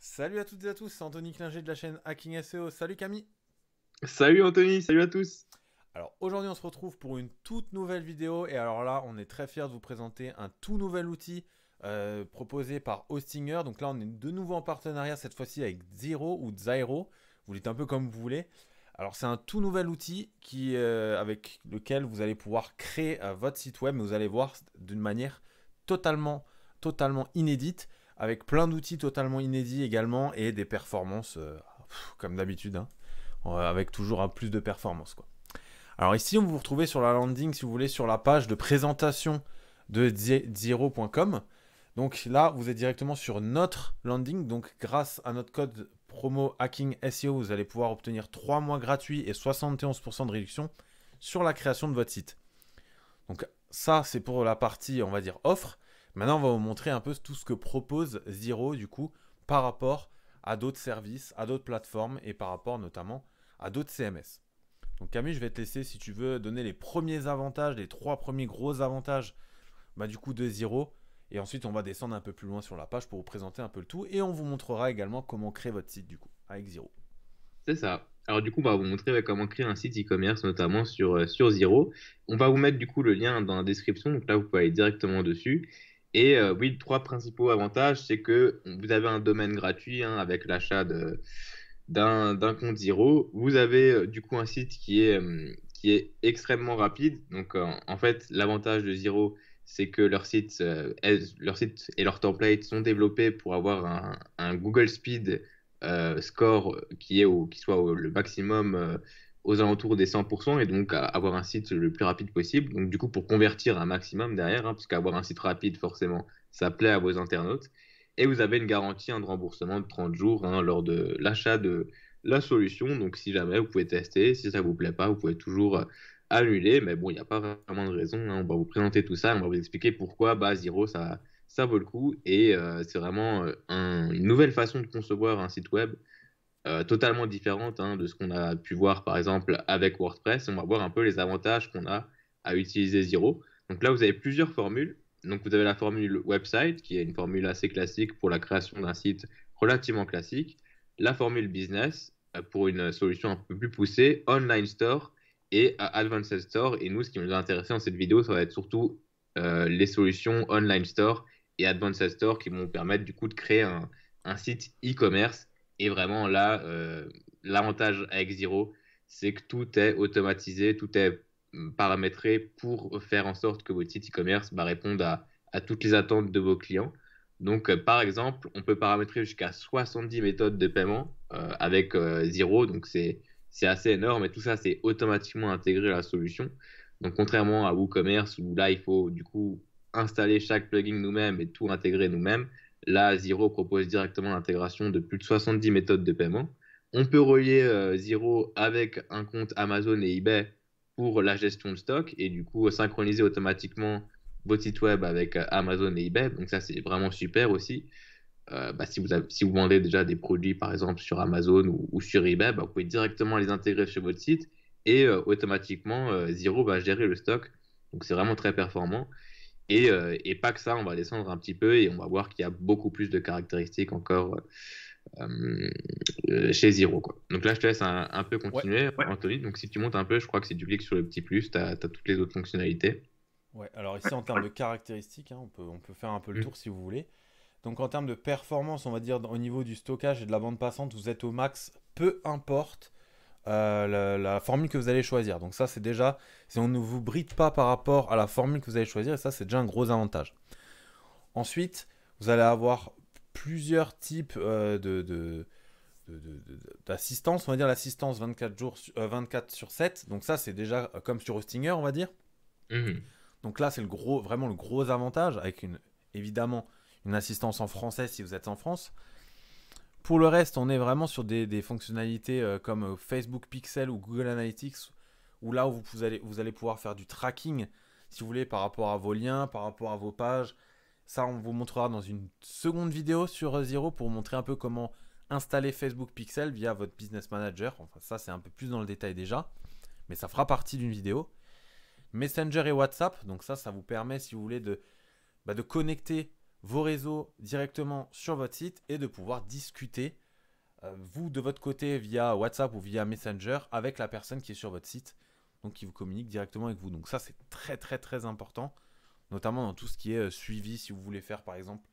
Salut à toutes et à tous, c'est Anthony Klinger de la chaîne Hacking SEO. Salut Camille. Salut Anthony, salut à tous. Alors aujourd'hui on se retrouve pour une toute nouvelle vidéo et alors là on est très fiers de vous présenter un tout nouvel outil euh, proposé par Hostinger. Donc là on est de nouveau en partenariat cette fois-ci avec Zero ou Zyro, vous l'êtes un peu comme vous voulez. Alors c'est un tout nouvel outil qui, euh, avec lequel vous allez pouvoir créer euh, votre site web, mais vous allez voir d'une manière totalement, totalement inédite avec plein d'outils totalement inédits également et des performances euh, comme d'habitude, hein, euh, avec toujours un plus de performance. Quoi. Alors ici, on vous retrouvez sur la landing, si vous voulez, sur la page de présentation de Zero.com. Donc là, vous êtes directement sur notre landing. Donc grâce à notre code promo Hacking SEO, vous allez pouvoir obtenir 3 mois gratuits et 71% de réduction sur la création de votre site. Donc ça, c'est pour la partie, on va dire, offre. Maintenant, on va vous montrer un peu tout ce que propose Zero, du coup, par rapport à d'autres services, à d'autres plateformes et par rapport notamment à d'autres CMS. Donc Camille, je vais te laisser, si tu veux, donner les premiers avantages, les trois premiers gros avantages bah, du coup de Zero. Et ensuite, on va descendre un peu plus loin sur la page pour vous présenter un peu le tout. Et on vous montrera également comment créer votre site du coup avec Zero. C'est ça. Alors du coup, on va vous montrer bah, comment créer un site e-commerce, notamment sur, euh, sur Zero. On va vous mettre du coup le lien dans la description. Donc là, vous pouvez aller directement dessus. Et euh, oui, trois principaux avantages, c'est que vous avez un domaine gratuit hein, avec l'achat d'un compte Zero, Vous avez euh, du coup un site qui est, euh, qui est extrêmement rapide. Donc en fait, l'avantage de Zero, c'est que leur site, leur site et leur template sont développés pour avoir un, Google Speed score qui, est qui soit au, le maximum aux alentours des 100% et donc avoir un site le plus rapide possible. Donc du coup, pour convertir un maximum derrière, hein, parce qu'avoir un site rapide, forcément, ça plaît à vos internautes. Et vous avez une garantie de remboursement de 30 jours hein, lors de l'achat de la solution. Donc si jamais, vous pouvez tester. Si ça vous plaît pas, vous pouvez toujours euh, annuler. Mais bon, il n'y a pas vraiment de raison. Hein. On va vous présenter tout ça. On va vous expliquer pourquoi bah, Zero, ça, ça vaut le coup. Et euh, c'est vraiment euh, une nouvelle façon de concevoir un site web euh, totalement différente hein, de ce qu'on a pu voir par exemple avec WordPress. On va voir un peu les avantages qu'on a à utiliser Zero. Donc là, vous avez plusieurs formules. Donc vous avez la formule website, qui est une formule assez classique pour la création d'un site relativement classique. La formule business, euh, pour une solution un peu plus poussée, online store et euh, advanced store. Et nous, ce qui nous a intéressé dans cette vidéo, ça va être surtout les solutions online store et advanced store qui vont permettre du coup de créer un, un site e-commerce et vraiment, là, euh, l'avantage avec Zero, c'est que tout est automatisé, tout est mm, paramétré pour faire en sorte que votre site e-commerce va bah, réponde à, toutes les attentes de vos clients. Donc, euh, par exemple, on peut paramétrer jusqu'à 70 méthodes de paiement euh, avec Zero. Donc, c'est assez énorme et tout ça, c'est automatiquement intégré à la solution. Donc, contrairement à WooCommerce où là, il faut du coup installer chaque plugin nous-mêmes et tout intégrer nous-mêmes, Là, Zero propose directement l'intégration de plus de 70 méthodes de paiement. On peut relier euh, Zero avec un compte Amazon et eBay pour la gestion de stock et du coup synchroniser automatiquement votre site web avec euh, Amazon et eBay. Donc ça, c'est vraiment super aussi. Euh, bah, si, vous vendez déjà des produits, par exemple, sur Amazon ou, sur eBay, bah, vous pouvez directement les intégrer sur votre site et automatiquement, Zero va gérer le stock. Donc c'est vraiment très performant. Euh, et, pas que ça, on va descendre un petit peu et on va voir qu'il y a beaucoup plus de caractéristiques encore euh, euh, chez Zero. Donc là, je te laisse un, peu continuer, Anthony. Donc si tu montes un peu, je crois que si tu cliques sur le petit plus, tu as, toutes les autres fonctionnalités. Ouais, alors ici, en termes de caractéristiques, hein, on, peut, faire un peu le mm. tour si vous voulez. Donc en termes de performance, on va dire au niveau du stockage et de la bande passante, vous êtes au max, peu importe euh, la, formule que vous allez choisir. Donc ça, c'est déjà, si on ne vous bride pas par rapport à la formule que vous allez choisir, ça, c'est déjà un gros avantage. Ensuite, vous allez avoir plusieurs types euh, de, d'assistance. On va dire l'assistance 24, jours, 24 euh, sur 7. Donc ça, c'est déjà comme sur Hostinger, on va dire. Mhm. Donc là, c'est le gros, vraiment le gros avantage, avec une, évidemment une assistance en français si vous êtes en France. Pour le reste, on est vraiment sur des, fonctionnalités euh, comme euh, Facebook Pixel ou Google Analytics, où là où vous, allez, pouvoir faire du tracking, si vous voulez, par rapport à vos liens, par rapport à vos pages. Ça, on vous montrera dans une seconde vidéo sur euh, Zero pour montrer un peu comment installer Facebook Pixel via votre Business Manager. Enfin, ça, c'est un peu plus dans le détail déjà, mais ça fera partie d'une vidéo. Messenger et WhatsApp, donc ça, ça vous permet, si vous voulez, de, bah, de connecter vos réseaux directement sur votre site et de pouvoir discuter, euh, vous de votre côté, via WhatsApp ou via Messenger, avec la personne qui est sur votre site, donc qui vous communique directement avec vous. Donc ça, c'est très très très important, notamment dans tout ce qui est euh, suivi, si vous voulez faire par exemple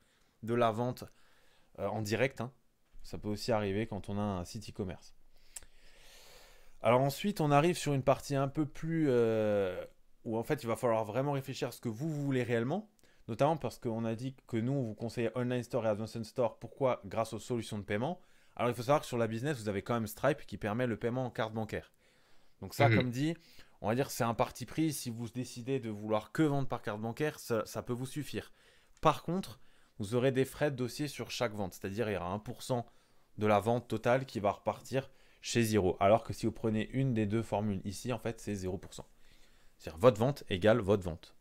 de la vente euh, en direct. Hein. Ça peut aussi arriver quand on a un site e-commerce. Alors ensuite, on arrive sur une partie un peu plus où en fait, il va falloir vraiment réfléchir à ce que vous voulez réellement notamment parce qu'on a dit que nous, on vous conseille Online Store et Advanced Store. Pourquoi Grâce aux solutions de paiement. Alors, il faut savoir que sur la business, vous avez quand même Stripe qui permet le paiement en carte bancaire. Donc, ça, mhm. comme dit, on va dire c'est un parti pris. Si vous décidez de vouloir que vendre par carte bancaire, ça, peut vous suffire. Par contre, vous aurez des frais de dossier sur chaque vente, c'est-à-dire il y aura 1% de la vente totale qui va repartir chez Zero. Alors que si vous prenez une des deux formules ici, en fait, c'est 0%. C'est-à-dire votre vente égale votre vente.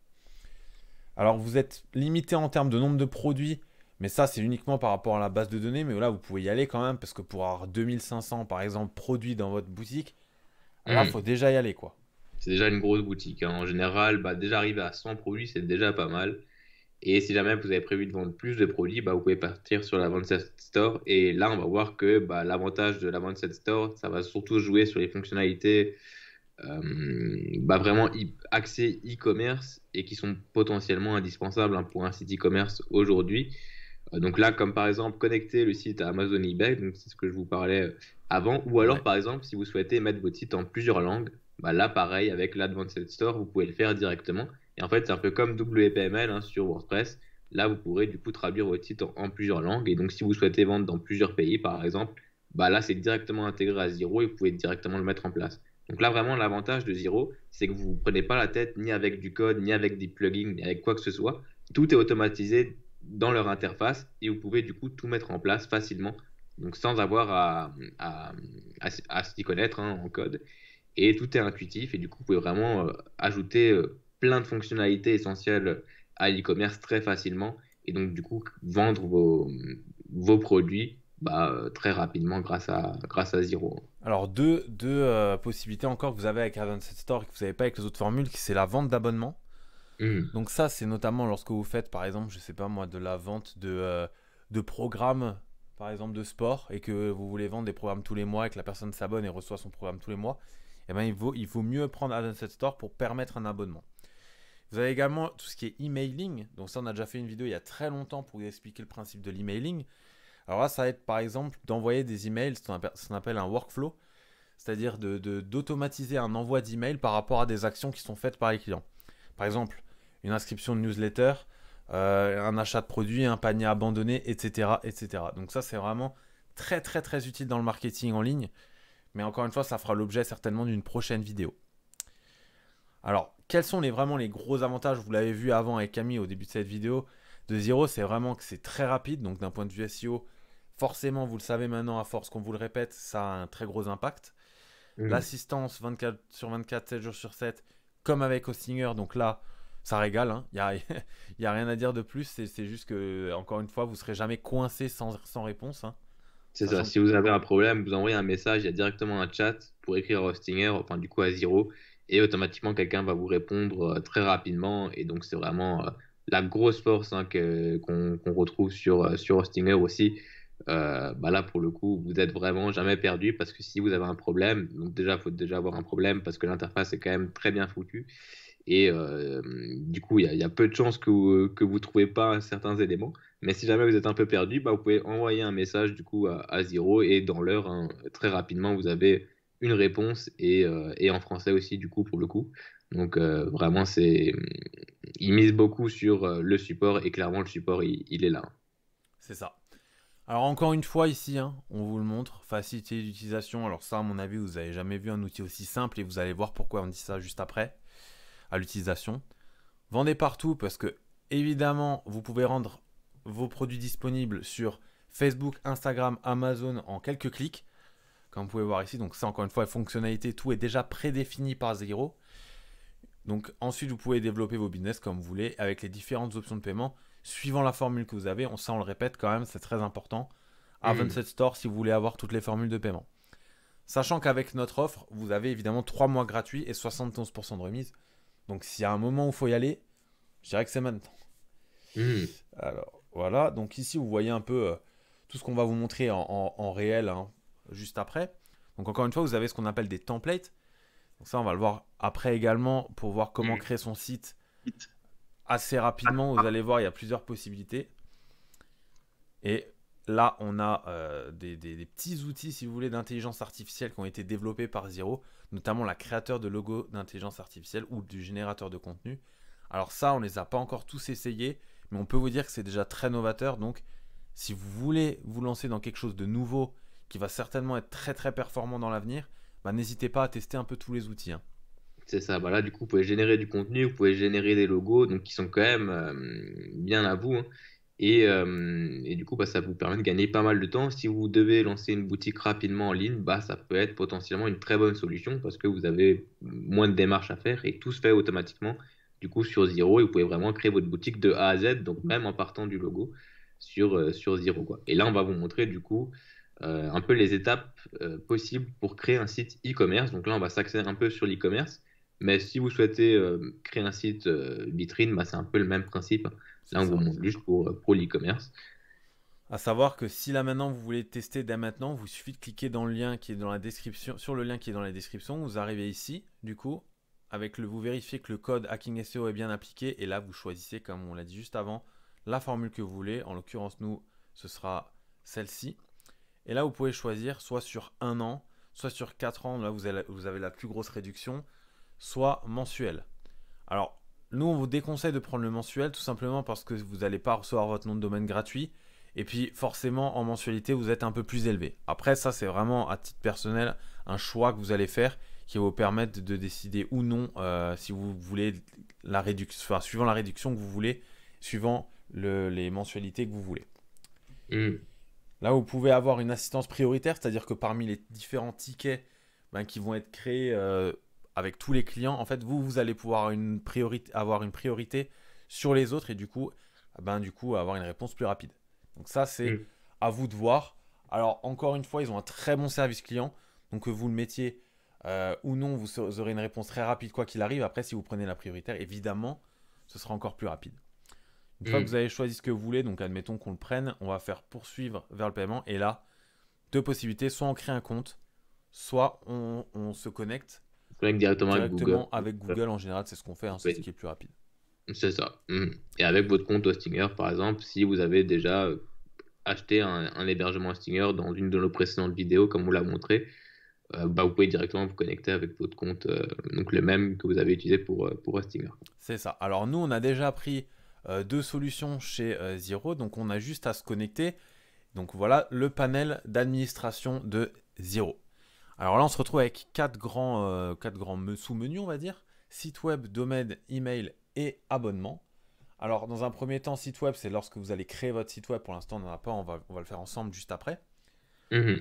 Alors vous êtes limité en termes de nombre de produits, mais ça c'est uniquement par rapport à la base de données, mais là vous pouvez y aller quand même, parce que pour avoir 2500 par exemple produits dans votre boutique, il hmm. faut déjà y aller quoi. C'est déjà une grosse boutique. Hein. En général, bah, déjà arriver à 100 produits, c'est déjà pas mal. Et si jamais vous avez prévu de vendre plus de produits, bah, vous pouvez partir sur la 27 Store. Et là, on va voir que bah, l'avantage de la 27 Store, ça va surtout jouer sur les fonctionnalités euh, bah vraiment axés e-commerce et qui sont potentiellement indispensables hein, pour un site e-commerce aujourd'hui. Euh, donc là, comme par exemple connecter le site à Amazon eBay, donc c'est ce que je vous parlais euh, avant, ou alors par exemple si vous souhaitez mettre votre site en plusieurs langues, bah là pareil avec l'Advanced Store, vous pouvez le faire directement. Et en fait, c'est un peu comme WPML hein, sur WordPress. Là, vous pourrez du coup traduire votre site en, plusieurs langues. Et donc, si vous souhaitez vendre dans plusieurs pays, par exemple, bah là, c'est directement intégré à Zero et vous pouvez directement le mettre en place. Donc là, vraiment, l'avantage de Zero, c'est que vous ne prenez pas la tête ni avec du code, ni avec des plugins, ni avec quoi que ce soit. Tout est automatisé dans leur interface et vous pouvez du coup tout mettre en place facilement, donc sans avoir à, s'y connaître hein, en code. Et tout est intuitif et du coup, vous pouvez vraiment euh, ajouter euh, plein de fonctionnalités essentielles à l'e-commerce très facilement et donc du coup vendre vos, vos produits bah, euh, très rapidement grâce à, grâce à Zero. Alors, deux, deux euh, possibilités encore que vous avez avec Advanced Store et que vous n'avez pas avec les autres formules, c'est la vente d'abonnement. Hmm. Donc, ça, c'est notamment lorsque vous faites, par exemple, je sais pas moi, de la vente de, euh, de programmes, par exemple, de sport, et que vous voulez vendre des programmes tous les mois et que la personne s'abonne et reçoit son programme tous les mois. Eh ben, il, vaut, il vaut mieux prendre Advanced Store pour permettre un abonnement. Vous avez également tout ce qui est emailing. Donc ça, on a déjà fait une vidéo il y a très longtemps pour vous expliquer le principe de l'emailing. Alors là, ça va être par exemple d'envoyer des emails, ce qu'on appelle un workflow, c'est-à-dire d'automatiser de, d'automatiser un envoi d'emails par rapport à des actions qui sont faites par les clients. Par exemple, une inscription de newsletter, euh, un achat de produit, un panier abandonné, etc. etc. Donc ça, c'est vraiment très très très utile dans le marketing en ligne. Mais encore une fois, ça fera l'objet certainement d'une prochaine vidéo. Alors, quels sont les, vraiment les gros avantages Vous l'avez vu avant avec Camille au début de cette vidéo. De Zero, c'est vraiment que c'est très rapide. Donc d'un point de vue SEO, Forcément, vous le savez maintenant à force qu'on vous le répète, ça a un très gros impact. Mm. L'assistance 24 sur 24, 7 jours sur 7, comme avec Hostinger donc là, ça régale. Il hein. n'y a, rien à dire de plus. C'est juste que, encore une fois, vous serez jamais coincé sans, réponse. Hein. C'est ça. Si vous avez un problème, vous envoyez un message, il y a directement un chat pour écrire Hostinger, enfin du coup à zéro, et automatiquement quelqu'un va vous répondre euh, très rapidement. Et donc c'est vraiment euh, la grosse force hein, qu'on retrouve sur, euh, sur Hostinger aussi. Euh, bah là pour le coup vous êtes vraiment jamais perdu parce que si vous avez un problème, donc déjà faut déjà avoir un problème parce que l'interface est quand même très bien foutue et euh, du coup il y, a peu de chances que vous, que vous trouvez pas certains éléments. Mais si jamais vous êtes un peu perdu, bah vous pouvez envoyer un message du coup à, à Zero et dans l'heure hein, très rapidement vous avez une réponse et, euh, et, en français aussi du coup pour le coup. Donc vraiment c'est il mise beaucoup sur le support et clairement le support il est là. C'est ça. Alors encore une fois ici, hein, on vous le montre, facilité d'utilisation. Alors ça, à mon avis, vous n'avez jamais vu un outil aussi simple et vous allez voir pourquoi on dit ça juste après à l'utilisation. Vendez partout parce que évidemment, vous pouvez rendre vos produits disponibles sur Facebook, Instagram, Amazon en quelques clics. Comme vous pouvez voir ici, donc ça encore une fois, fonctionnalité, tout est déjà prédéfini par Zero. Donc ensuite, vous pouvez développer vos business comme vous voulez avec les différentes options de paiement suivant la formule que vous avez. On, ça, on le répète quand même, c'est très important. À 27 hmm. Store, si vous voulez avoir toutes les formules de paiement. Sachant qu'avec notre offre, vous avez évidemment 3 mois gratuits et 71% de remise. Donc, s'il y a un moment où il faut y aller, je dirais que c'est maintenant. Hmm. Alors, voilà. Donc, ici, vous voyez un peu euh, tout ce qu'on va vous montrer en, réel hein, juste après. Donc, encore une fois, vous avez ce qu'on appelle des templates. Donc, ça, on va le voir après également pour voir comment hmm. créer son site assez rapidement, vous allez voir, il y a plusieurs possibilités. Et là, on a euh, des, petits outils, si vous voulez, d'intelligence artificielle qui ont été développés par Zero, notamment la créateur de logos d'intelligence artificielle ou du générateur de contenu. Alors ça, on ne les a pas encore tous essayés, mais on peut vous dire que c'est déjà très novateur. Donc, si vous voulez vous lancer dans quelque chose de nouveau qui va certainement être très très performant dans l'avenir, bah, n'hésitez pas à tester un peu tous les outils. Hein. C'est ça, voilà, bah du coup, vous pouvez générer du contenu, vous pouvez générer des logos, donc qui sont quand même euh, bien à vous. Hein. Euh, et, du coup, bah, ça vous permet de gagner pas mal de temps. Si vous devez lancer une boutique rapidement en ligne, bah, ça peut être potentiellement une très bonne solution parce que vous avez moins de démarches à faire et tout se fait automatiquement. Du coup, sur Zero, et vous pouvez vraiment créer votre boutique de A à Z, donc même en partant du logo sur, euh, sur Zero. Et là, on va vous montrer du coup un peu les étapes possibles pour créer un site e-commerce. Donc là, on va s'accélérer un peu sur l'e-commerce. Mais si vous souhaitez euh, créer un site euh, vitrine, bah, c'est un peu le même principe. Là, on vous montre juste euh, pour, l'e-commerce. À savoir que si là maintenant vous voulez tester dès maintenant, vous suffit de cliquer dans le lien qui est dans la description, sur le lien qui est dans la description. Vous arrivez ici, du coup, avec le, vous vérifiez que le code Hacking SEO est bien appliqué et là vous choisissez, comme on l'a dit juste avant, la formule que vous voulez. En l'occurrence, nous, ce sera celle-ci. Et là, vous pouvez choisir soit sur un an, soit sur quatre ans. Là, vous avez la plus grosse réduction soit mensuel. Alors, nous, on vous déconseille de prendre le mensuel tout simplement parce que vous n'allez pas recevoir votre nom de domaine gratuit. Et puis, forcément, en mensualité, vous êtes un peu plus élevé. Après, ça, c'est vraiment à titre personnel un choix que vous allez faire qui va vous permettre de décider ou non euh, si vous voulez la réduction, suivant la réduction que vous voulez, suivant les mensualités que vous voulez. Hmm. Là, vous pouvez avoir une assistance prioritaire, c'est-à-dire que parmi les différents tickets ben, qui vont être créés euh, avec tous les clients, en fait, vous, vous allez pouvoir avoir une priorité sur les autres et du coup, eh ben, du coup avoir une réponse plus rapide. Donc ça, c'est mm. à vous de voir. Alors, encore une fois, ils ont un très bon service client. Donc, que vous le mettiez euh, ou non, vous aurez une réponse très rapide quoi qu'il arrive. Après, si vous prenez la prioritaire, évidemment, ce sera encore plus rapide. Une fois mm. que vous avez choisi ce que vous voulez, donc admettons qu'on le prenne, on va faire poursuivre vers le paiement. Et là, deux possibilités, soit on crée un compte, soit on se connecte directement, avec Google. Avec Google en général, c'est ce qu'on fait, hein, c'est ce qui est plus rapide. C'est ça. Mm. Et avec votre compte Hostinger, par exemple, si vous avez déjà euh, acheté un, hébergement Hostinger dans une de nos précédentes vidéos, comme on l'a montré, euh, bah, vous pouvez directement vous connecter avec votre compte, euh, donc le même que vous avez utilisé pour, pour Hostinger. C'est ça. Alors nous, on a déjà pris deux solutions chez Zero, donc on a juste à se connecter. Donc voilà le panel d'administration de Zero. Alors là, on se retrouve avec quatre grands, euh, quatre grands sous-menus, on va dire. Site web, domaine, email et abonnement. Alors, dans un premier temps, site web, c'est lorsque vous allez créer votre site web. Pour l'instant, on n'en a pas, on va, on va, le faire ensemble juste après. Mhm.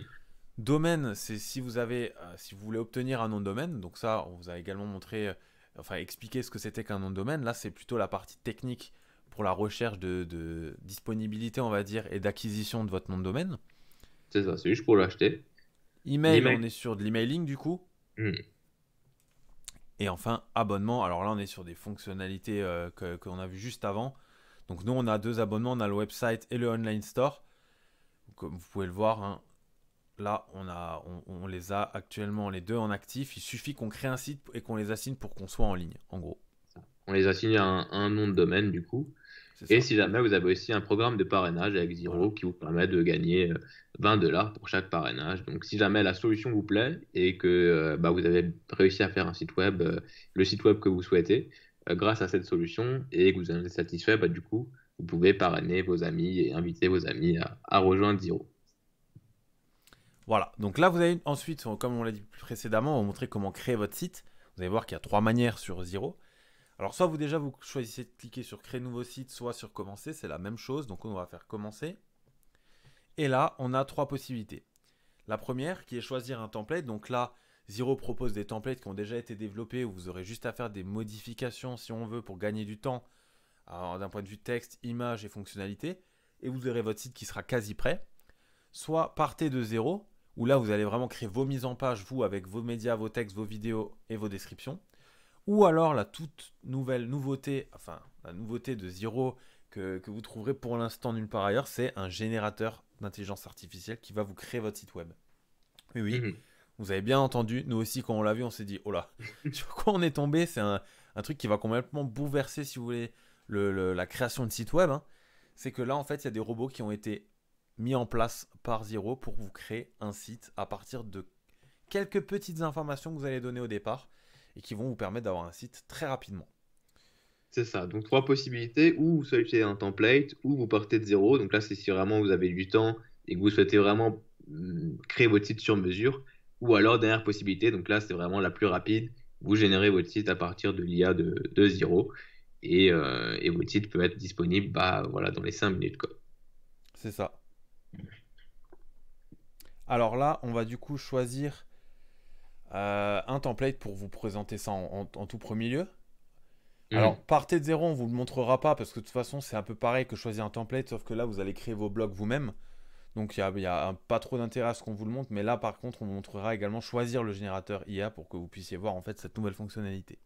Domaine, c'est si vous avez, euh, si vous voulez obtenir un nom de domaine. Donc ça, on vous a également montré, euh, enfin expliqué ce que c'était qu'un nom de domaine. Là, c'est plutôt la partie technique pour la recherche de, de disponibilité, on va dire, et d'acquisition de votre nom de domaine. C'est ça, c'est juste pour l'acheter. Email, on est sur de l'emailing du coup. Mm. Et enfin, abonnement. Alors là, on est sur des fonctionnalités euh, que qu'on a vues juste avant. Donc nous, on a deux abonnements. On a le website et le online store. Comme vous pouvez le voir, hein, là, on, a, on, les a actuellement les deux en actif. Il suffit qu'on crée un site et qu'on les assigne pour qu'on soit en ligne, en gros. On les assigne à un nom de domaine, du coup. Et si jamais vous avez aussi un programme de parrainage avec Zero qui vous permet de gagner 20 euh, dollars pour chaque parrainage. Donc si jamais la solution vous plaît et que euh, bah, vous avez réussi à faire un site web, euh, le site web que vous souhaitez, grâce à cette solution et que vous en êtes satisfait, bah, du coup, vous pouvez parrainer vos amis et inviter vos amis à, rejoindre Zero. Voilà, donc là vous avez ensuite, comme on l'a dit précédemment, on va montrer comment créer votre site. Vous allez voir qu'il y a trois manières sur Zero. Alors soit vous déjà vous choisissez de cliquer sur créer nouveau site, soit sur commencer, c'est la même chose, donc on va faire commencer. Et là, on a trois possibilités. La première qui est choisir un template, donc là, Zero propose des templates qui ont déjà été développés où vous aurez juste à faire des modifications si on veut pour gagner du temps euh, d'un point de vue texte, image et fonctionnalité. Et vous aurez votre site qui sera quasi prêt. Soit partez de zéro, où là vous allez vraiment créer vos mises en page, vous, avec vos médias, vos textes, vos vidéos et vos descriptions ou alors la toute nouvelle nouveauté, enfin la nouveauté de Zero que, vous trouverez pour l'instant nulle part ailleurs, c'est un générateur d'intelligence artificielle qui va vous créer votre site web. Oui, oui. Mhm. Vous avez bien entendu, nous aussi quand on l'a vu, on s'est dit, oh là, sur quoi on est tombé C'est un, truc qui va complètement bouleverser, si vous voulez, la création de site web. Hein. C'est que là, en fait, il y a des robots qui ont été mis en place par Zero pour vous créer un site à partir de quelques petites informations que vous allez donner au départ et qui vont vous permettre d'avoir un site très rapidement. C'est ça, donc trois possibilités, ou vous souhaitez un template, ou vous partez de zéro, donc là c'est si vraiment vous avez du temps et que vous souhaitez vraiment mm, créer votre site sur mesure, ou alors dernière possibilité, donc là c'est vraiment la plus rapide, vous générez votre site à partir de l'IA de, de zéro, euh, et, votre site peut être disponible bah, voilà, dans les 5 minutes. C'est ça. Alors là, on va du coup choisir euh, un template pour vous présenter ça en, tout premier lieu. Mm. Alors, partez de zéro, on vous le montrera pas parce que de toute façon, c'est un peu pareil que choisir un template, sauf que là, vous allez créer vos blogs vous-même. Donc, il n'y a, y a pas trop d'intérêt à ce qu'on vous le montre, mais là, par contre, on vous montrera également choisir le générateur IA pour que vous puissiez voir en fait cette nouvelle fonctionnalité.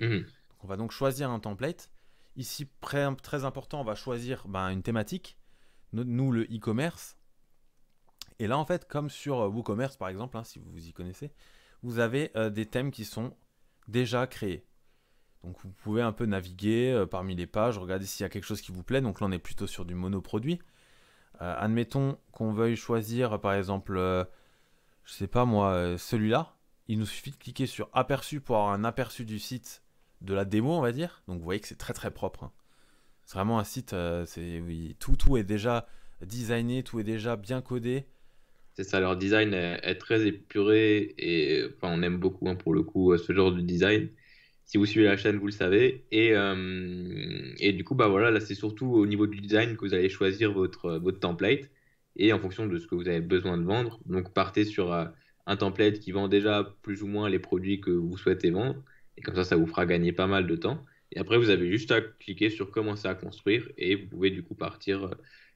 Mm. on va donc choisir un template. Ici, très important, on va choisir ben, une thématique. Nous, le e-commerce, et là, en fait, comme sur euh, WooCommerce, par exemple, hein, si vous vous y connaissez, vous avez euh, des thèmes qui sont déjà créés. Donc vous pouvez un peu naviguer euh, parmi les pages, regarder s'il y a quelque chose qui vous plaît. Donc là, on est plutôt sur du monoproduit. admettons qu'on veuille choisir, par exemple, je ne sais pas moi, celui-là. Il nous suffit de cliquer sur aperçu pour avoir un aperçu du site de la démo, on va dire. Donc vous voyez que c'est très très propre. Hein. C'est vraiment un site, c'est tout, tout est déjà designé, tout est déjà bien codé. C'est ça, leur design est, très épuré et on aime beaucoup hein, pour le coup euh, ce genre de design. Si vous suivez la chaîne, vous le savez. Et, euh, et du coup, bah voilà, c'est surtout au niveau du design que vous allez choisir votre, euh, votre template et en fonction de ce que vous avez besoin de vendre. Donc partez sur un template qui vend déjà plus ou moins les produits que vous souhaitez vendre et comme ça, ça vous fera gagner pas mal de temps. Et après, vous avez juste à cliquer sur commencer à construire et vous pouvez du coup partir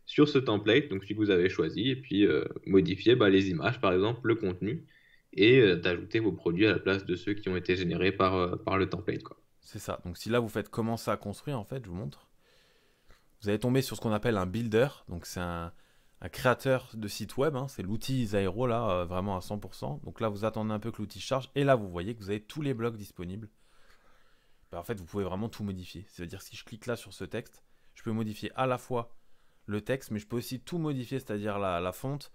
sur ce template, donc celui que vous avez choisi, et puis euh, modifier bah, les images, par exemple, le contenu, et euh, d'ajouter vos produits à la place de ceux qui ont été générés par, euh, par le template. C'est ça. Donc si là vous faites commencer à construire, en fait, je vous montre, vous allez tomber sur ce qu'on appelle un builder. Donc c'est un, créateur de site web. Hein. C'est l'outil Zero, là, vraiment à 100%. Donc là, vous attendez un peu que l'outil charge, et là, vous voyez que vous avez tous les blocs disponibles. Bah, en fait, vous pouvez vraiment tout modifier. C'est-à-dire si je clique là sur ce texte, je peux modifier à la fois le texte, mais je peux aussi tout modifier, c'est-à-dire la, fonte,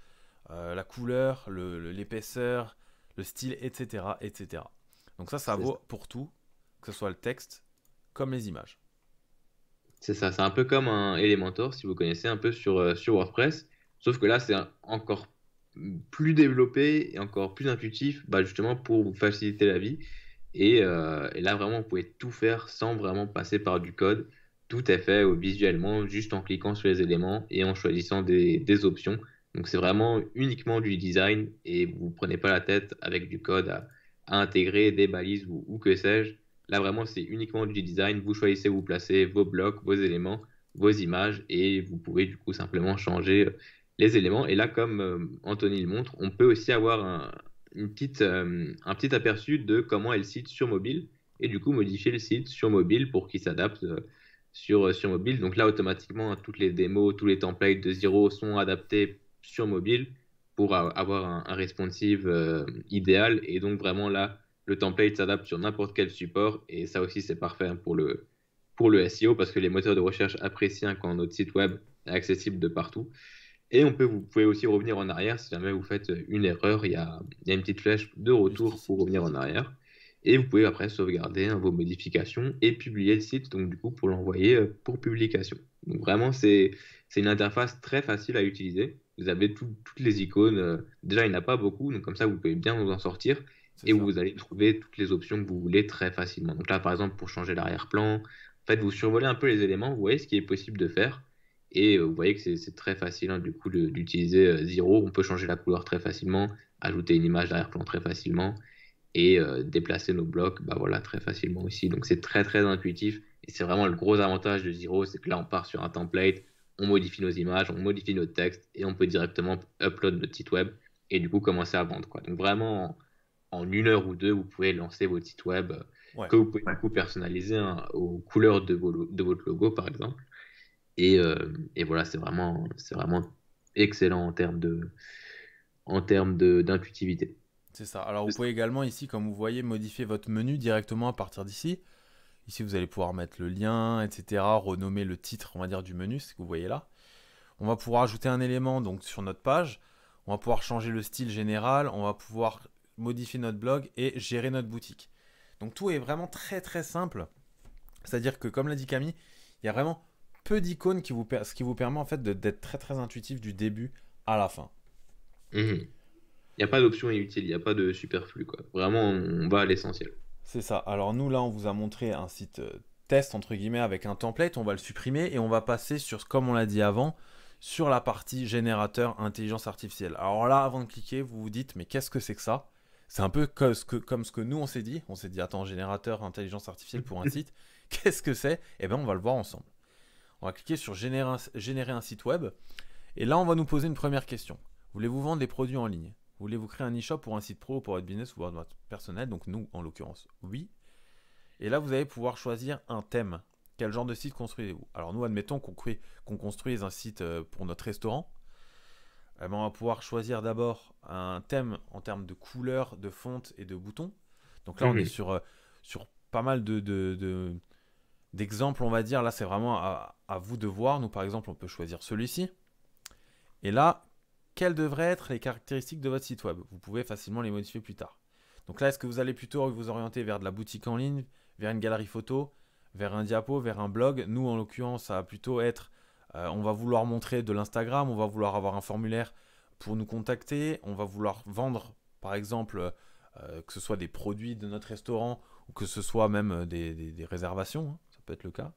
euh, la couleur, l'épaisseur, le, style, etc., etc. Donc ça, ça vaut pour tout, que ce soit le texte comme les images. C'est ça, c'est un peu comme un Elementor, si vous connaissez, un peu sur, euh, sur WordPress, sauf que là, c'est encore plus développé et encore plus intuitif, bah, justement pour vous faciliter la vie. Et, euh, et là, vraiment, vous pouvez tout faire sans vraiment passer par du code tout est fait visuellement, juste en cliquant sur les éléments et en choisissant des, options. Donc c'est vraiment uniquement du design et vous ne prenez pas la tête avec du code à, intégrer, des balises ou, que sais-je. Là vraiment c'est uniquement du design. Vous choisissez, vous placez vos blocs, vos éléments, vos images et vous pouvez du coup simplement changer euh, les éléments. Et là comme euh, Anthony le montre, on peut aussi avoir un, une petite, euh, un petit aperçu de comment est le site sur mobile et du coup modifier le site sur mobile pour qu'il s'adapte. Euh, sur, mobile. Donc là, automatiquement, hein, toutes les démos, tous les templates de Zero sont adaptés sur mobile pour avoir un, responsive euh, idéal. Et donc vraiment là, le template s'adapte sur n'importe quel support. Et ça aussi, c'est parfait hein, pour le, pour le SEO parce que les moteurs de recherche apprécient hein, quand notre site web est accessible de partout. Et on peut, vous pouvez aussi revenir en arrière si jamais vous faites euh, une erreur. Il y il y a une petite flèche de retour pour revenir en arrière et vous pouvez après sauvegarder hein, vos modifications et publier le site, donc du coup pour l'envoyer euh, pour publication. Donc vraiment c'est une interface très facile à utiliser. Vous avez toutes les icônes. Euh, déjà il n'y en a pas beaucoup, donc comme ça vous pouvez bien vous en sortir et vous allez trouver toutes les options que vous voulez très facilement. Donc là par exemple pour changer l'arrière-plan, en fait vous survolez un peu les éléments, vous voyez ce qui est possible de faire. Et euh, vous voyez que c'est très facile hein, du coup d'utiliser Zero. On peut changer la couleur très facilement, ajouter une image d'arrière-plan très facilement et euh, déplacer nos blocs bah voilà, très facilement aussi. Donc c'est très très intuitif et c'est vraiment le gros avantage de Zero, c'est que là on part sur un template, on modifie nos images, on modifie nos textes et on peut directement upload notre site web et du coup commencer à vendre. Quoi. Donc vraiment en, une heure ou deux, vous pouvez lancer votre site web euh, que vous pouvez coup personnaliser hein, aux couleurs de, votre logo par exemple. Euh, et, voilà, c'est vraiment, c'est vraiment excellent en termes de en termes d'intuitivité. C'est ça. Alors vous pouvez également ici, comme vous voyez, modifier votre menu directement à partir d'ici. Ici, vous allez pouvoir mettre le lien, etc. Renommer le titre, on va dire, du menu, ce que vous voyez là. On va pouvoir ajouter un élément donc sur notre page. On va pouvoir changer le style général. On va pouvoir modifier notre blog et gérer notre boutique. Donc tout est vraiment très très simple. C'est-à-dire que, comme l'a dit Camille, il y a vraiment peu d'icônes qui vous, ce qui vous permet en fait d'être très très intuitif du début à la fin. Mmh. Il n'y a pas d'option inutile, il n'y a pas de superflu. Quoi. Vraiment, on va à l'essentiel. C'est ça. Alors nous, là, on vous a montré un site euh, test, entre guillemets, avec un template. On va le supprimer et on va passer sur, comme on l'a dit avant, sur la partie générateur intelligence artificielle. Alors là, avant de cliquer, vous vous dites, mais qu'est-ce que c'est que ça C'est un peu comme ce, que, nous, on s'est dit. On s'est dit, attends, générateur intelligence artificielle pour un site, qu'est-ce que c'est Eh bien, on va le voir ensemble. On va cliquer sur générer générer un site web. Et là, on va nous poser une première question. Voulez-vous vendre des produits en ligne voulez vous créer un e-shop pour un site pro, pour votre business ou pour votre personnel, donc nous en l'occurrence, oui. Et là, vous allez pouvoir choisir un thème. Quel genre de site construisez-vous Alors nous, admettons qu'on qu'on construise un site euh, pour notre restaurant. Eh ben, on va pouvoir choisir d'abord un thème en termes de couleur, de fonte et de boutons. Donc là, on est sur, euh, sur pas mal de, d'exemples, on va dire. Là, c'est vraiment à, vous de voir. Nous, par exemple, on peut choisir celui-ci. Et là, quelles devraient être les caractéristiques de votre site web. Vous pouvez facilement les modifier plus tard. Donc là, est-ce que vous allez plutôt vous orienter vers de la boutique en ligne, vers une galerie photo, vers un diapo, vers un blog Nous, en l'occurrence, ça va plutôt être, euh, on va vouloir montrer de l'Instagram, on va vouloir avoir un formulaire pour nous contacter, on va vouloir vendre, par exemple, euh, que ce soit des produits de notre restaurant ou que ce soit même euh, des, réservations, hein. ça peut être le cas.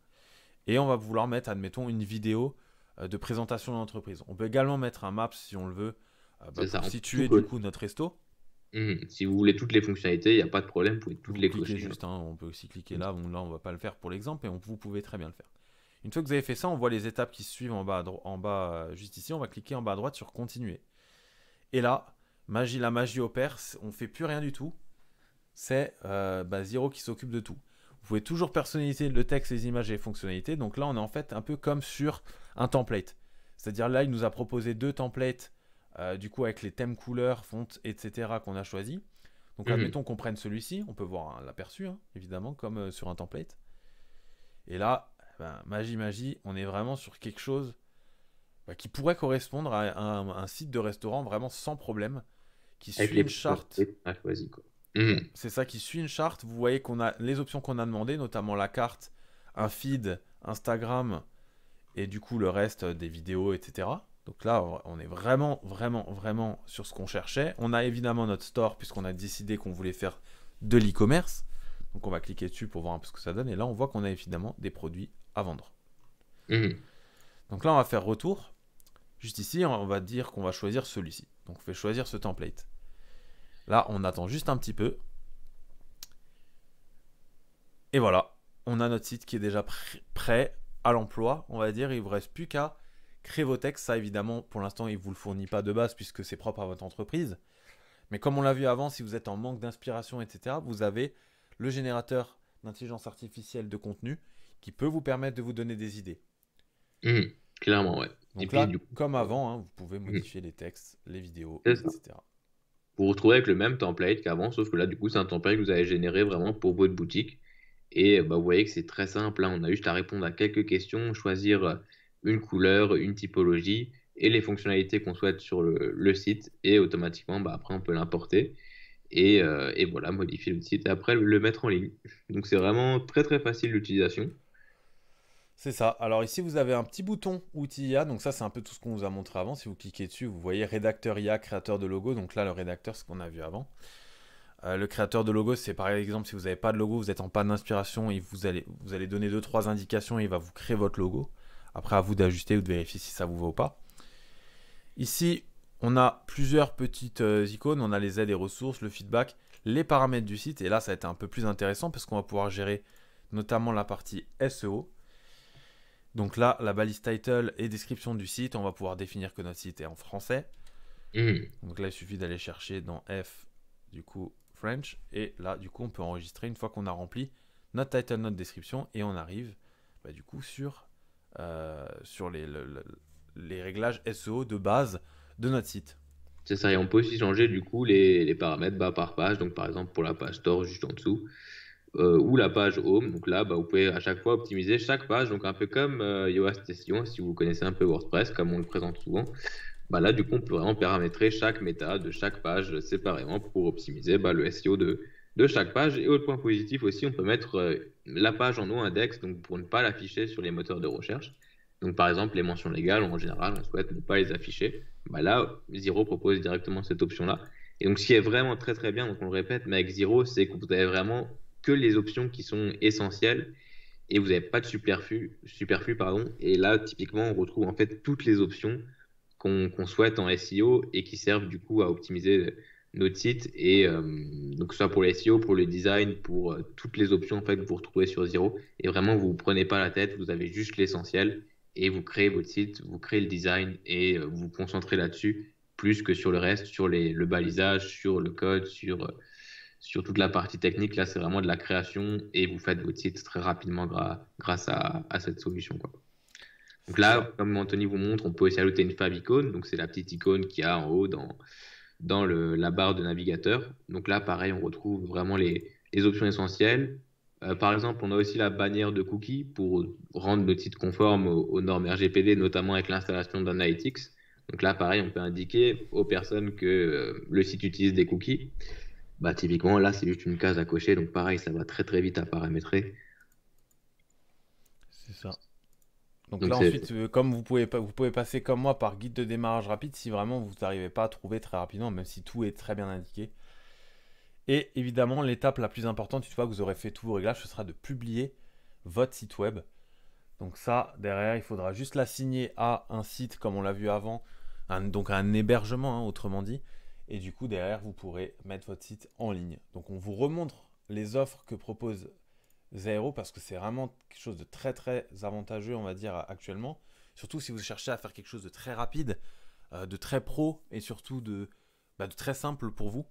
Et on va vouloir mettre, admettons, une vidéo euh, de présentation de l'entreprise. On peut également mettre un map si on le veut euh, bah, pour situer du coup notre resto. Hum, si vous voulez toutes les fonctionnalités, il n'y a pas de problème, vous pouvez toutes les cocher. Juste, hein, on peut aussi cliquer hum. là, là on ne va pas le faire pour l'exemple, mais vous pouvez très bien le faire. Une fois que vous avez fait ça, on voit les étapes qui suivent en bas, en bas euh, juste ici, on va cliquer en bas à droite sur continuer. Et là, magie, la magie opère, on fait plus rien du tout. C'est euh, bah, Zero qui s'occupe de tout. Vous pouvez toujours personnaliser le texte, les images et les fonctionnalités. Donc là, on est en fait un peu comme sur un template. C'est-à-dire là, il nous a proposé deux templates, euh, du coup, avec les thèmes couleurs, fontes, etc., qu'on a choisi. Donc, là, mhm. admettons qu'on prenne celui-ci. On peut voir hein, l'aperçu, hein, évidemment, comme euh, sur un template. Et là, ben, magie, magie, on est vraiment sur quelque chose bah, qui pourrait correspondre à un, site de restaurant vraiment sans problème, qui suit une charte. Quoi. Mm. C'est ça qui suit une charte. Vous voyez qu'on a les options qu'on a demandées, notamment la carte, un feed, Instagram et du coup le reste euh, des vidéos, etc. Donc là, on est vraiment, vraiment, vraiment sur ce qu'on cherchait. On a évidemment notre store puisqu'on a décidé qu'on voulait faire de l'e-commerce. Donc on va cliquer dessus pour voir un peu ce que ça donne. Et là, on voit qu'on a évidemment des produits à vendre. Mm. Donc là, on va faire retour. Juste ici, on va dire qu'on va choisir celui-ci. Donc on fait choisir ce template. Là, on attend juste un petit peu. Et voilà, on a notre site qui est déjà prêt à l'emploi, on va dire. Il vous reste plus qu'à créer vos textes. Ça, évidemment, pour l'instant, il ne vous le fournit pas de base puisque c'est propre à votre entreprise. Mais comme on l'a vu avant, si vous êtes en manque d'inspiration, etc., vous avez le générateur d'intelligence artificielle de contenu qui peut vous permettre de vous donner des idées. Mmh, clairement, ouais. Donc là, comme avant, hein, vous pouvez mmh. modifier les textes, les vidéos, etc vous retrouvez avec le même template qu'avant, sauf que là, du coup, c'est un template que vous avez généré vraiment pour votre boutique. Et euh, bah, vous voyez que c'est très simple. Hein. On a juste à répondre à quelques questions, choisir euh, une couleur, une typologie et les fonctionnalités qu'on souhaite sur le, site. Et automatiquement, bah, après, on peut l'importer. Et, euh, et, voilà, modifier le site et après le mettre en ligne. Donc c'est vraiment très très facile l'utilisation. C'est ça. Alors ici, vous avez un petit bouton outil IA. Donc ça, c'est un peu tout ce qu'on vous a montré avant. Si vous cliquez dessus, vous voyez rédacteur IA, créateur de logo. Donc là, le rédacteur, c'est ce qu'on a vu avant. Euh, le créateur de logo, c'est par exemple, si vous n'avez pas de logo, vous êtes en panne d'inspiration et vous allez, donner deux, trois indications et il va vous créer votre logo. Après, à vous d'ajuster ou de vérifier si ça vous va ou pas. Ici, on a plusieurs petites euh, icônes. On a les aides et ressources, le feedback, les paramètres du site. Et là, ça a été un peu plus intéressant parce qu'on va pouvoir gérer notamment la partie SEO. Donc là, la balise title et description du site, on va pouvoir définir que notre site est en français. Mm. Donc là, il suffit d'aller chercher dans F, du coup, French. Et là, du coup, on peut enregistrer une fois qu'on a rempli notre title, notre description. Et on arrive, bah, du coup, sur, euh, sur les, les réglages SEO de base de notre site. C'est ça, et on peut aussi changer du coup les, les paramètres bas par page. Donc par exemple pour la page store juste en dessous, euh, ou la page Home. Donc là, bah, vous pouvez à chaque fois optimiser chaque page. Donc un peu comme Yoast euh, Station, si vous connaissez un peu WordPress, comme on le présente souvent. Bah là, du coup, on peut vraiment paramétrer chaque méta de chaque page séparément pour optimiser bah, le SEO de, de chaque page. Et autre point positif aussi, on peut mettre euh, la page en haut index donc pour ne pas l'afficher sur les moteurs de recherche. Donc par exemple, les mentions légales, en général, on souhaite ne pas les afficher. Bah là, Zero propose directement cette option-là. Et donc, ce qui est vraiment très très bien, donc on le répète, mais avec Zero, c'est que vous avez vraiment que les options qui sont essentielles et vous n'avez pas de superflu, superflu pardon. Et là, typiquement, on retrouve en fait toutes les options qu'on souhaite en SEO et qui servent du coup à optimiser notre site et euh, donc soit pour le SEO, pour le design, pour euh, toutes les options en fait que vous retrouvez sur Zero. Et vraiment, vous prenez pas la tête, vous avez juste l'essentiel et vous créez votre site, vous créez le design et euh, vous vous concentrez là-dessus plus que sur le reste, sur les, le balisage, sur le code, sur sur toute la partie technique, là, c'est vraiment de la création et vous faites votre site très rapidement grâce à, cette solution. Donc là, comme Anthony vous montre, on peut aussi ajouter une fab icône. Donc c'est la petite icône qu'il y a en haut dans, dans la barre de navigateur. Donc là, pareil, on retrouve vraiment les, options essentielles. Euh, par exemple, on a aussi la bannière de cookies pour rendre le site conforme aux, normes RGPD, notamment avec l'installation d'Analytics. Donc là, pareil, on peut indiquer aux personnes que euh, le site utilise des cookies bah, typiquement, là, c'est juste une case à cocher. Donc, pareil, ça va très très vite à paramétrer. C'est ça. Donc, là, ensuite, euh, comme vous pouvez, vous pouvez passer comme moi par guide de démarrage rapide si vraiment vous n'arrivez pas à trouver très rapidement, même si tout est très bien indiqué. Et évidemment, l'étape la plus importante, une fois que vous aurez fait tous vos réglages, ce sera de publier votre site web. Donc ça, derrière, il faudra juste l'assigner à un site, comme on l'a vu avant, donc un hébergement, hein, autrement dit. Et du coup, derrière, vous pourrez mettre votre site en ligne. Donc, on vous remontre les offres que propose Zero parce que c'est vraiment quelque chose de très, très avantageux, on va dire, actuellement. Surtout si vous cherchez à faire quelque chose de très rapide, euh, de très pro et surtout bah, de, très simple pour vous,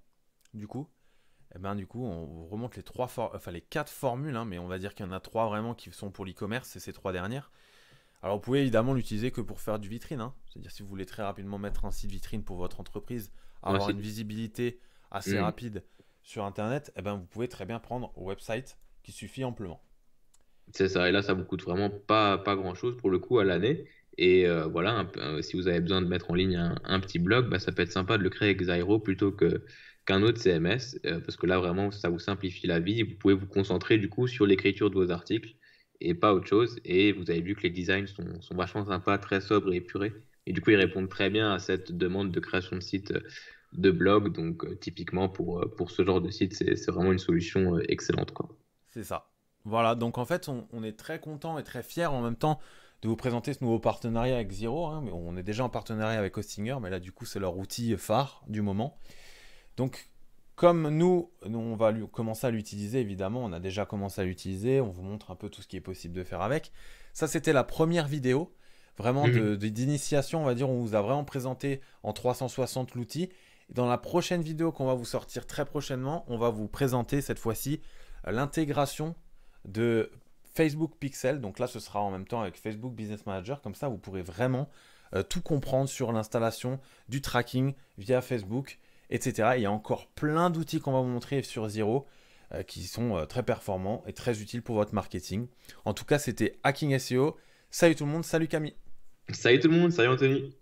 du coup. Eh ben, du coup, on vous remonte les, trois enfin, les quatre formules, hein, mais on va dire qu'il y en a trois vraiment qui sont pour l'e-commerce c'est ces trois dernières. Alors vous pouvez évidemment l'utiliser que pour faire du vitrine, hein. c'est-à-dire si vous voulez très rapidement mettre un site vitrine pour votre entreprise, avoir une visibilité assez mm. rapide sur Internet, eh ben, vous pouvez très bien prendre un website qui suffit amplement. C'est ça, et là, ça vous coûte vraiment pas, pas grand-chose pour le coup à l'année. Et euh, voilà, euh, si vous avez besoin de mettre en ligne un, petit blog, bah, ça peut être sympa de le créer avec Zyro plutôt que qu'un autre CMS, euh, parce que là vraiment, ça vous simplifie la vie. Vous pouvez vous concentrer du coup sur l'écriture de vos articles et pas autre chose. Et vous avez vu que les designs sont, sont vachement sympas, très sobres et épurés. Et du coup, ils répondent très bien à cette demande de création de site euh, de blog. Donc, euh, typiquement, pour, euh, pour ce genre de site, c'est vraiment une solution excellente. C'est ça. Voilà, donc en fait, on, est très content et très fier en même temps de vous présenter ce nouveau partenariat avec Zero. Hein. On est déjà en partenariat avec Hostinger, mais là, du coup, c'est leur outil phare du moment. Donc, comme nous, on va commencer à l'utiliser, évidemment, on a déjà commencé à l'utiliser, on vous montre un peu tout ce qui est possible de faire avec. Ça, c'était la première vidéo vraiment mm-hmm. d'initiation, on va dire, on vous a vraiment présenté en 360 l'outil. Dans la prochaine vidéo qu'on va vous sortir très prochainement, on va vous présenter cette fois-ci euh, l'intégration de Facebook Pixel. Donc là, ce sera en même temps avec Facebook Business Manager. Comme ça, vous pourrez vraiment euh, tout comprendre sur l'installation du tracking via Facebook, etc. il y a encore plein d'outils qu'on va vous montrer sur Zero euh, qui sont très performants et très utiles pour votre marketing. En tout cas, c'était Hacking SEO. Salut tout le monde, salut Camille Salut tout le monde, salut Anthony.